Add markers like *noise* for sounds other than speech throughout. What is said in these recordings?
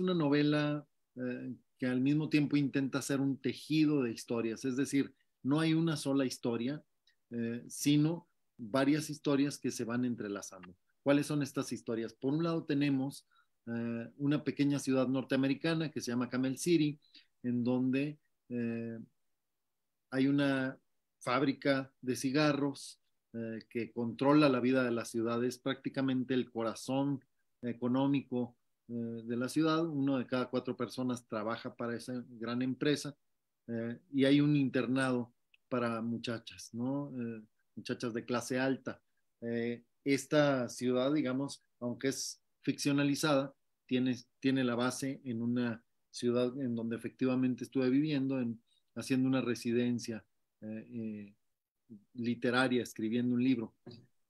una novela eh, que al mismo tiempo intenta ser un tejido de historias, es decir, no hay una sola historia, eh, sino varias historias que se van entrelazando. ¿Cuáles son estas historias? Por un lado tenemos eh, una pequeña ciudad norteamericana que se llama Camel City, en donde hay una fábrica de cigarros que controla la vida de las ciudades, prácticamente el corazón económico eh, de la ciudad, uno de cada cuatro personas trabaja para esa gran empresa eh, y hay un internado para muchachas, ¿no? Eh, muchachas de clase alta. esta ciudad, digamos, aunque es ficcionalizada, tiene, tiene la base en una ciudad en donde efectivamente estuve viviendo, haciendo una residencia literaria, escribiendo un libro.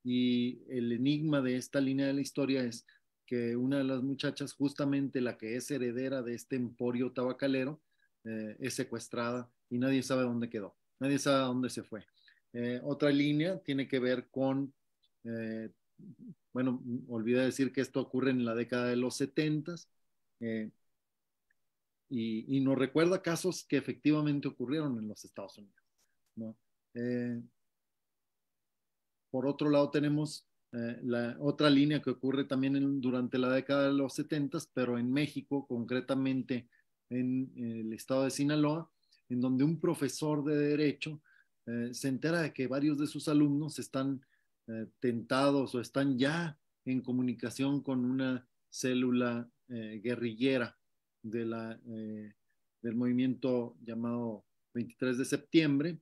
Y el enigma de esta línea de la historia es que una de las muchachas, justamente la que es heredera de este emporio tabacalero, eh, es secuestrada y nadie sabe dónde quedó, nadie sabe dónde se fue. Eh, otra línea tiene que ver con, eh, bueno, olvidé decir que esto ocurre en la década de los 70 y, y, nos recuerda casos que efectivamente ocurrieron en los Estados Unidos. por otro lado, tenemos eh, la otra línea que ocurre también durante la década de los 70, pero en México, concretamente en, el estado de Sinaloa, en donde un profesor de derecho eh, se entera de que varios de sus alumnos están eh, tentados o están ya en comunicación con una célula guerrillera de la, del movimiento llamado 23 de septiembre,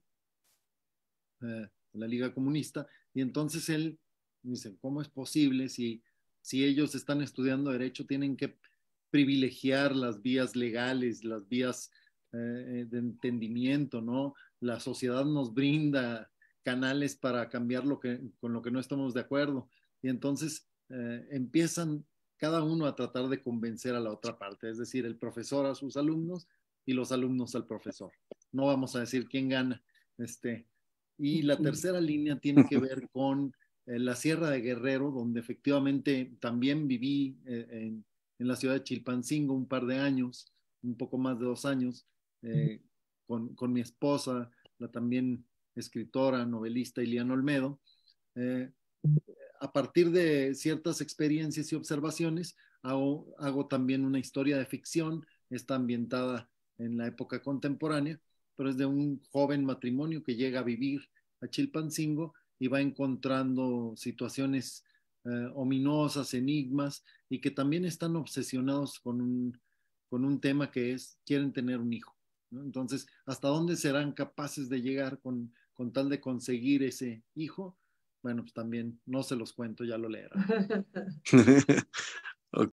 la Liga Comunista, y entonces él Dicen, ¿cómo es posible si, si ellos están estudiando derecho, tienen que privilegiar las vías legales, las vías eh, de entendimiento, ¿no? La sociedad nos brinda canales para cambiar lo que, con lo que no estamos de acuerdo. Y entonces eh, empiezan cada uno a tratar de convencer a la otra parte, es decir, el profesor a sus alumnos y los alumnos al profesor. No vamos a decir quién gana. Este, y la tercera línea tiene que ver con en la Sierra de Guerrero, donde efectivamente también viví eh, en, la ciudad de Chilpancingo un par de años, un poco más de dos años, eh, con, mi esposa, la también escritora, novelista Iliana Olmedo. Eh, a partir de ciertas experiencias y observaciones, hago también una historia de ficción, está ambientada en la época contemporánea, pero es de un joven matrimonio que llega a vivir a Chilpancingo y va encontrando situaciones eh, ominosas, enigmas, y que también están obsesionados con un, con un tema que es, quieren tener un hijo. Entonces, ¿hasta dónde serán capaces de llegar con, con tal de conseguir ese hijo? Bueno, pues también no se los cuento, ya lo leerán. *laughs*